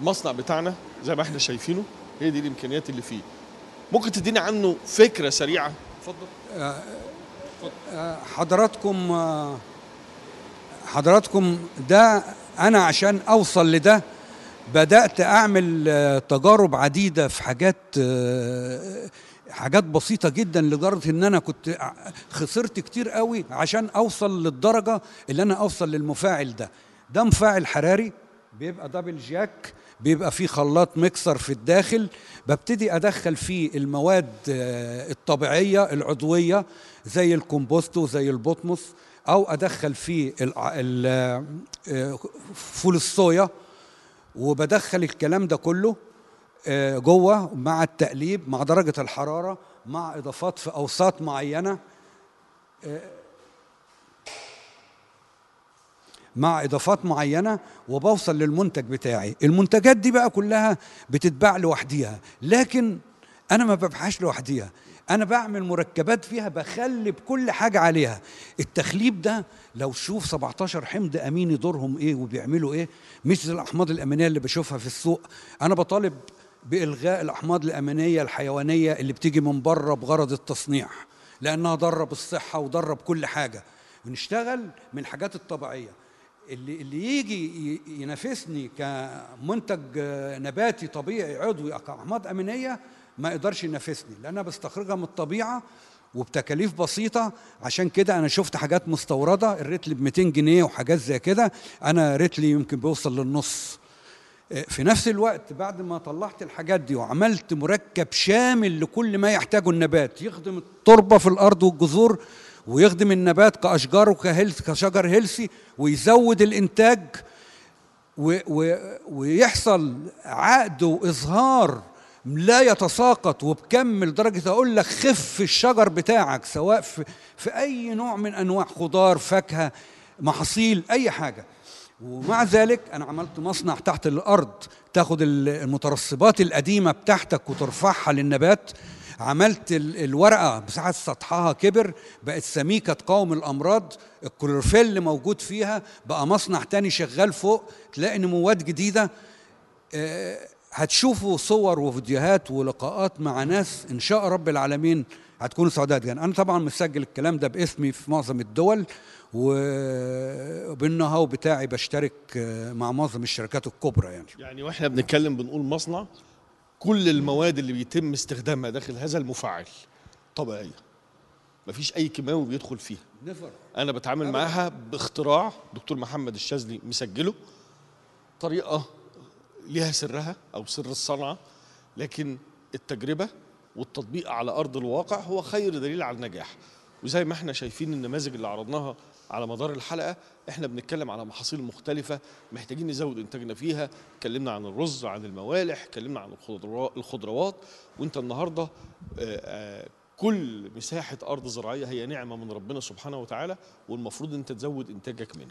المصنع بتاعنا زي ما احنا شايفينه هي دي الامكانيات اللي فيه ممكن تديني عنه فكره سريعه اتفضل آه، آه، حضراتكم آه، حضراتكم ده انا عشان اوصل لده بدات اعمل تجارب عديده في حاجات حاجات بسيطة جدا لدرجة إن أنا كنت خسرت كتير قوي عشان أوصل للدرجة اللي أنا أوصل للمفاعل ده ده مفاعل حراري بيبقى دبل جاك بيبقى فيه خلاط مكسر في الداخل ببتدي ادخل فيه المواد آه، الطبيعيه العضويه زي الكومبوست وزي البطمس او ادخل فيه آه، فول الصويا وبدخل الكلام ده كله آه، جوه مع التقليب مع درجه الحراره مع اضافات في اوساط معينه مع اضافات معينه وبوصل للمنتج بتاعي المنتجات دي بقى كلها بتتباع لوحديها لكن انا ما ببحثش لوحديها انا بعمل مركبات فيها بخلب كل حاجه عليها التخليب ده لو شوف 17 حمض اميني دورهم ايه وبيعملوا ايه مش زي الاحماض الامينيه اللي بشوفها في السوق انا بطالب بالغاء الاحماض الامينيه الحيوانيه اللي بتيجي من بره بغرض التصنيع لانها ضرب الصحه وضرب كل حاجه ونشتغل من الحاجات الطبيعيه اللي اللي يجي ينافسني كمنتج نباتي طبيعي عضوي كاحماض امينيه ما يقدرش ينافسني لان انا بستخرجها من الطبيعه وبتكاليف بسيطه عشان كده انا شفت حاجات مستورده الريتل ب 200 جنيه وحاجات زي كده انا ريتلي يمكن بيوصل للنص آه، في نفس الوقت بعد ما طلعت الحاجات دي وعملت مركب شامل لكل ما يحتاجه النبات يخدم التربه في الارض والجذور ويخدم النبات كأشجار وكهلث كشجر هيلثي ويزود الإنتاج و ويحصل عقد وإظهار لا يتساقط وبكم لدرجة أقول لك خف الشجر بتاعك سواء في, في أي نوع من أنواع خضار فاكهة محاصيل أي حاجة ومع ذلك أنا عملت مصنع تحت الأرض تاخد المترسبات القديمة بتاعتك وترفعها للنبات عملت الورقه بساعه سطحها كبر بقت سميكه تقاوم الامراض الكلوروفيل اللي موجود فيها بقى مصنع تاني شغال فوق تلاقي نموات جديده آه، هتشوفوا صور وفيديوهات ولقاءات مع ناس ان شاء رب العالمين هتكونوا سعداء جدا انا طبعا مسجل الكلام ده باسمي في معظم الدول وبالنهاو بتاعي بشترك آه، مع معظم الشركات الكبرى يعني يعني واحنا بنتكلم بنقول مصنع كل المواد اللي بيتم استخدامها داخل هذا المفعل طبيعيه مفيش اي كيماوي بيدخل فيها نفر. انا بتعامل معاها باختراع دكتور محمد الشاذلي مسجله طريقه ليها سرها او سر الصنعه لكن التجربه والتطبيق على ارض الواقع هو خير دليل على النجاح وزي ما احنا شايفين النماذج اللي عرضناها على مدار الحلقه احنا بنتكلم على محاصيل مختلفه محتاجين نزود انتاجنا فيها اتكلمنا عن الرز عن الموالح اتكلمنا عن الخضروات وانت النهارده آه، آه، كل مساحه ارض زراعيه هي نعمه من ربنا سبحانه وتعالى والمفروض انت تزود انتاجك منها